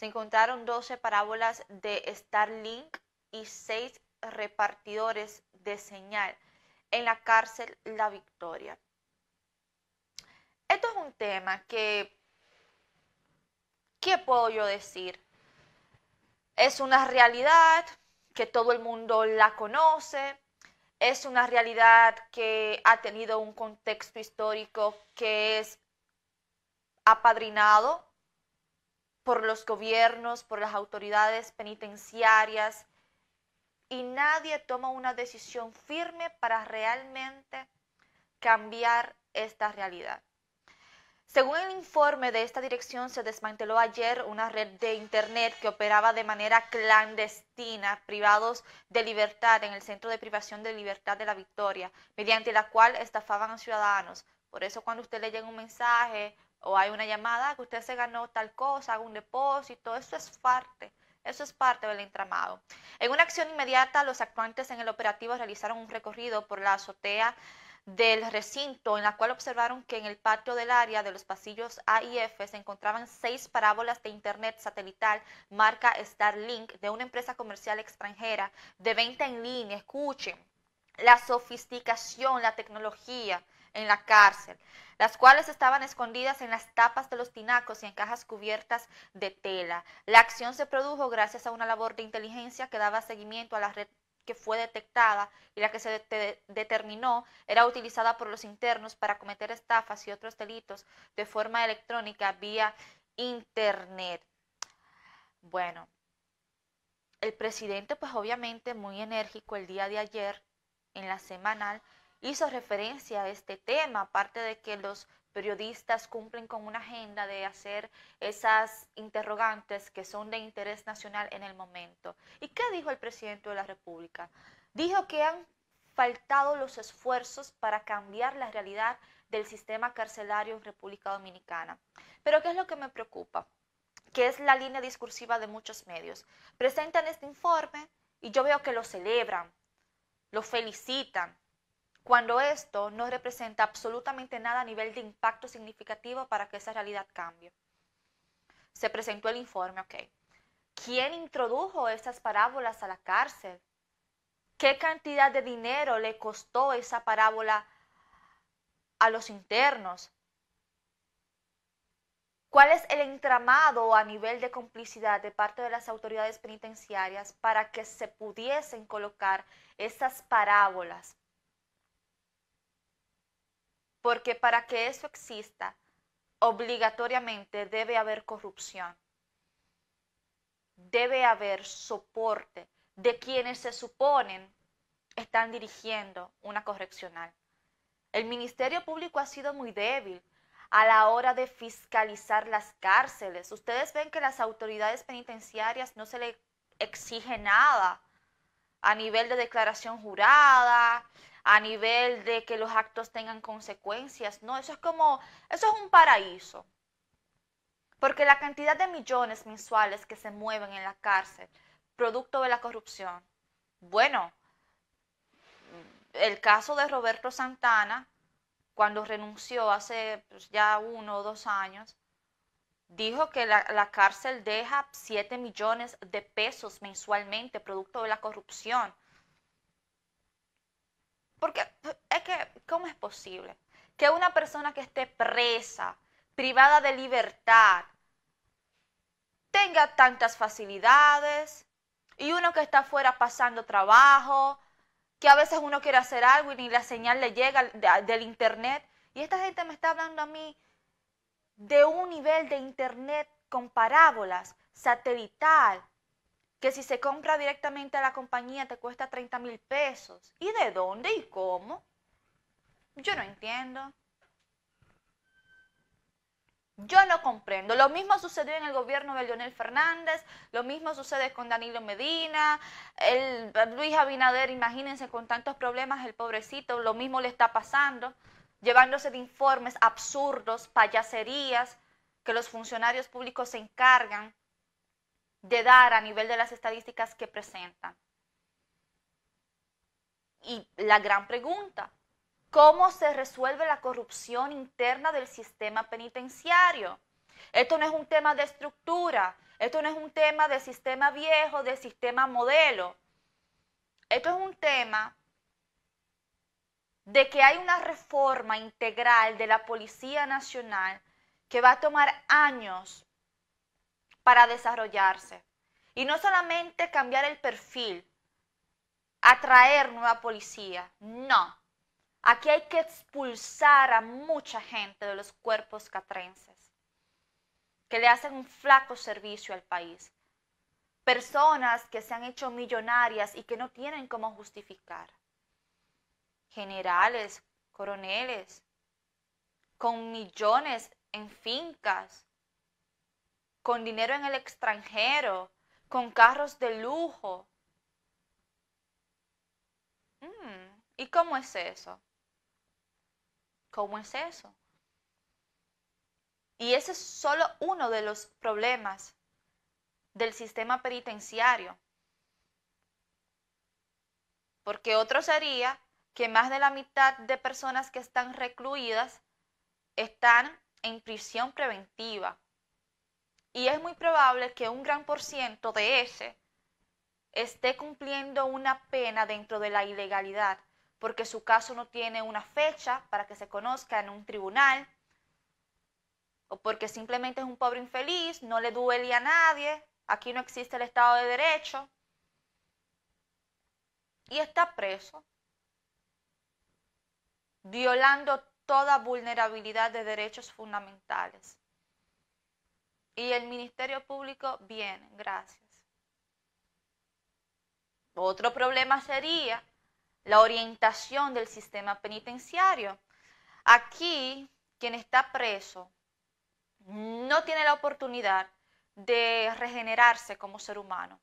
Se encontraron 12 parábolas de Starlink y 6 repartidores de señal en la cárcel La Victoria. Esto es un tema que, ¿qué puedo yo decir? Es una realidad que todo el mundo la conoce, es una realidad que ha tenido un contexto histórico que es apadrinado por los gobiernos, por las autoridades penitenciarias, y nadie toma una decisión firme para realmente cambiar esta realidad. Según el informe de esta dirección, se desmanteló ayer una red de Internet que operaba de manera clandestina, privados de libertad en el Centro de Privación de Libertad de la Victoria, mediante la cual estafaban a ciudadanos. Por eso cuando usted le llega un mensaje o hay una llamada que usted se ganó tal cosa, haga un depósito, eso es parte. Eso es parte del entramado. En una acción inmediata, los actuantes en el operativo realizaron un recorrido por la azotea del recinto, en la cual observaron que en el patio del área de los pasillos A y F se encontraban seis parábolas de Internet satelital marca Starlink de una empresa comercial extranjera de venta en línea. Escuchen, la sofisticación, la tecnología en la cárcel, las cuales estaban escondidas en las tapas de los tinacos y en cajas cubiertas de tela. La acción se produjo gracias a una labor de inteligencia que daba seguimiento a la red que fue detectada y la que se determinó era utilizada por los internos para cometer estafas y otros delitos de forma electrónica vía Internet. Bueno, el presidente pues obviamente muy enérgico el día de ayer en la semanal hizo referencia a este tema, aparte de que los periodistas cumplen con una agenda de hacer esas interrogantes que son de interés nacional en el momento. ¿Y qué dijo el presidente de la República? Dijo que han faltado los esfuerzos para cambiar la realidad del sistema carcelario en República Dominicana. Pero ¿qué es lo que me preocupa? Que es la línea discursiva de muchos medios. Presentan este informe y yo veo que lo celebran, lo felicitan, cuando esto no representa absolutamente nada a nivel de impacto significativo para que esa realidad cambie. Se presentó el informe, ok. ¿Quién introdujo esas parábolas a la cárcel? ¿Qué cantidad de dinero le costó esa parábola a los internos? ¿Cuál es el entramado a nivel de complicidad de parte de las autoridades penitenciarias para que se pudiesen colocar esas parábolas porque para que eso exista, obligatoriamente debe haber corrupción, debe haber soporte de quienes se suponen están dirigiendo una correccional. El Ministerio Público ha sido muy débil a la hora de fiscalizar las cárceles. Ustedes ven que las autoridades penitenciarias no se le exige nada a nivel de declaración jurada, a nivel de que los actos tengan consecuencias. No, eso es como, eso es un paraíso. Porque la cantidad de millones mensuales que se mueven en la cárcel, producto de la corrupción, bueno, el caso de Roberto Santana, cuando renunció hace pues, ya uno o dos años, dijo que la, cárcel deja 7 millones de pesos mensualmente, producto de la corrupción. Porque es que, ¿cómo es posible que una persona que esté presa, privada de libertad, tenga tantas facilidades y uno que está afuera pasando trabajo, que a veces uno quiere hacer algo y ni la señal le llega del internet? Y esta gente me está hablando a mí de un nivel de internet con parábolas, satelital, que si se compra directamente a la compañía te cuesta 30 mil pesos. ¿Y de dónde y cómo? Yo no entiendo. Yo no comprendo. Lo mismo sucedió en el gobierno de Leonel Fernández, lo mismo sucede con Danilo Medina, el, Luis Abinader, imagínense con tantos problemas, el pobrecito, lo mismo le está pasando, llevándose de informes absurdos, payaserías que los funcionarios públicos se encargan de dar a nivel de las estadísticas que presentan. Y la gran pregunta, ¿cómo se resuelve la corrupción interna del sistema penitenciario? Esto no es un tema de estructura, esto no es un tema de sistema viejo, de sistema modelo. Esto es un tema de que hay una reforma integral de la Policía Nacional que va a tomar años para desarrollarse. Y no solamente cambiar el perfil, atraer nueva policía, no. Aquí hay que expulsar a mucha gente de los cuerpos catrenses, que le hacen un flaco servicio al país. Personas que se han hecho millonarias y que no tienen cómo justificar. Generales, coroneles, con millones en fincas, con dinero en el extranjero, con carros de lujo. Mm, ¿Y cómo es eso? ¿Cómo es eso? Y ese es solo uno de los problemas del sistema penitenciario. Porque otro sería que más de la mitad de personas que están recluidas están en prisión preventiva y es muy probable que un gran por ciento de ese esté cumpliendo una pena dentro de la ilegalidad, porque su caso no tiene una fecha para que se conozca en un tribunal, o porque simplemente es un pobre infeliz, no le duele a nadie, aquí no existe el Estado de Derecho, y está preso, violando toda vulnerabilidad de derechos fundamentales. Y el Ministerio Público, bien, gracias. Otro problema sería la orientación del sistema penitenciario. Aquí, quien está preso no tiene la oportunidad de regenerarse como ser humano.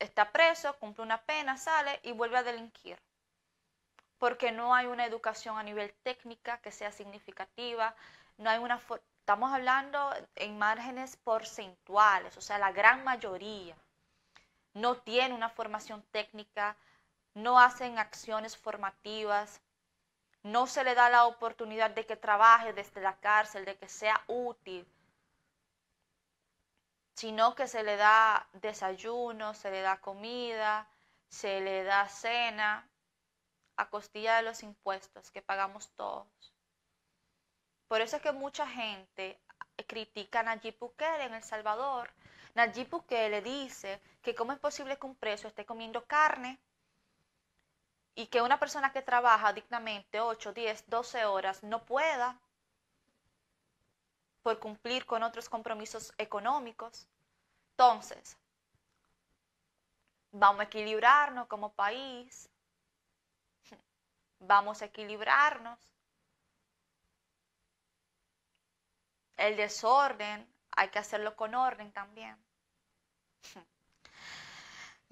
Está preso, cumple una pena, sale y vuelve a delinquir porque no hay una educación a nivel técnica que sea significativa, no hay una estamos hablando en márgenes porcentuales, o sea, la gran mayoría no tiene una formación técnica, no hacen acciones formativas, no se le da la oportunidad de que trabaje desde la cárcel, de que sea útil, sino que se le da desayuno, se le da comida, se le da cena a costilla de los impuestos que pagamos todos. Por eso es que mucha gente critica a Nayib Bukele en El Salvador. Nayib Bukele dice que cómo es posible que un preso esté comiendo carne y que una persona que trabaja dignamente 8, 10, 12 horas no pueda por cumplir con otros compromisos económicos. Entonces, vamos a equilibrarnos como país, vamos a equilibrarnos El desorden hay que hacerlo con orden también.